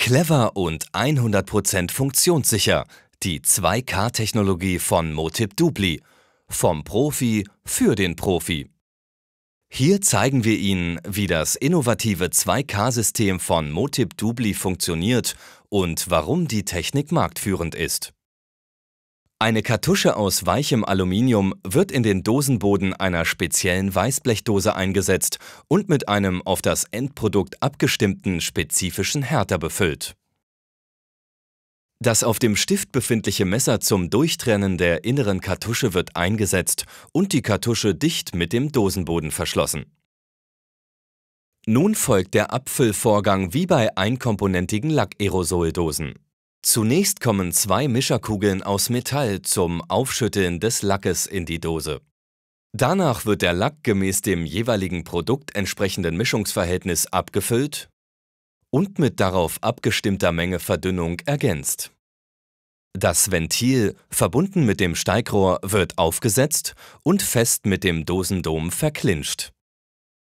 Clever und 100% funktionssicher. Die 2K-Technologie von Motip Dupli. Vom Profi für den Profi. Hier zeigen wir Ihnen, wie das innovative 2K-System von Motip Dubli funktioniert und warum die Technik marktführend ist. Eine Kartusche aus weichem Aluminium wird in den Dosenboden einer speziellen Weißblechdose eingesetzt und mit einem auf das Endprodukt abgestimmten spezifischen Härter befüllt. Das auf dem Stift befindliche Messer zum Durchtrennen der inneren Kartusche wird eingesetzt und die Kartusche dicht mit dem Dosenboden verschlossen. Nun folgt der Abfüllvorgang wie bei einkomponentigen Lackerosoldosen. Zunächst kommen zwei Mischerkugeln aus Metall zum Aufschütteln des Lackes in die Dose. Danach wird der Lack gemäß dem jeweiligen Produkt entsprechenden Mischungsverhältnis abgefüllt und mit darauf abgestimmter Menge Verdünnung ergänzt. Das Ventil, verbunden mit dem Steigrohr, wird aufgesetzt und fest mit dem Dosendom verklinscht.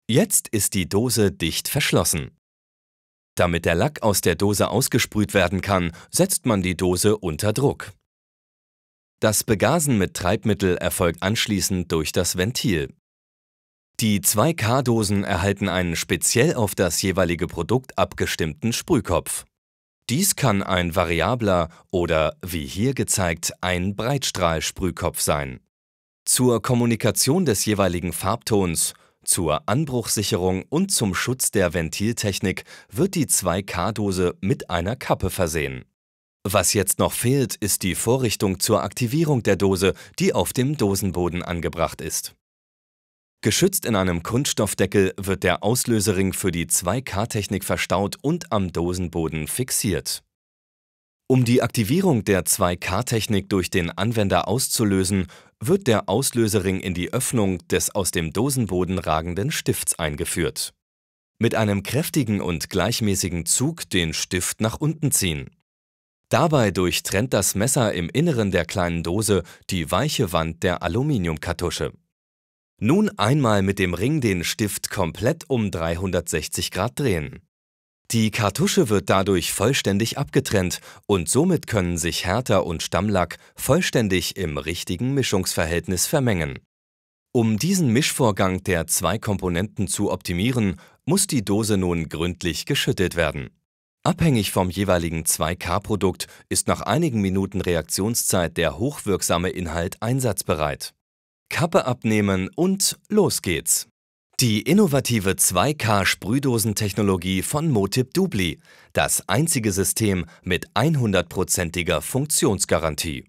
Jetzt ist die Dose dicht verschlossen. Damit der Lack aus der Dose ausgesprüht werden kann, setzt man die Dose unter Druck. Das Begasen mit Treibmittel erfolgt anschließend durch das Ventil. Die 2K-Dosen erhalten einen speziell auf das jeweilige Produkt abgestimmten Sprühkopf. Dies kann ein variabler oder, wie hier gezeigt, ein Breitstrahlsprühkopf sein. Zur Kommunikation des jeweiligen Farbtons zur Anbruchsicherung und zum Schutz der Ventiltechnik wird die 2K-Dose mit einer Kappe versehen. Was jetzt noch fehlt, ist die Vorrichtung zur Aktivierung der Dose, die auf dem Dosenboden angebracht ist. Geschützt in einem Kunststoffdeckel wird der Auslösering für die 2K-Technik verstaut und am Dosenboden fixiert. Um die Aktivierung der 2K-Technik durch den Anwender auszulösen, wird der Auslösering in die Öffnung des aus dem Dosenboden ragenden Stifts eingeführt. Mit einem kräftigen und gleichmäßigen Zug den Stift nach unten ziehen. Dabei durchtrennt das Messer im Inneren der kleinen Dose die weiche Wand der Aluminiumkartusche. Nun einmal mit dem Ring den Stift komplett um 360 Grad drehen. Die Kartusche wird dadurch vollständig abgetrennt und somit können sich Härter und Stammlack vollständig im richtigen Mischungsverhältnis vermengen. Um diesen Mischvorgang der zwei Komponenten zu optimieren, muss die Dose nun gründlich geschüttelt werden. Abhängig vom jeweiligen 2K-Produkt ist nach einigen Minuten Reaktionszeit der hochwirksame Inhalt einsatzbereit. Kappe abnehmen und los geht's! Die innovative 2K-Sprühdosentechnologie von Motip Dubli, das einzige System mit 100%iger Funktionsgarantie.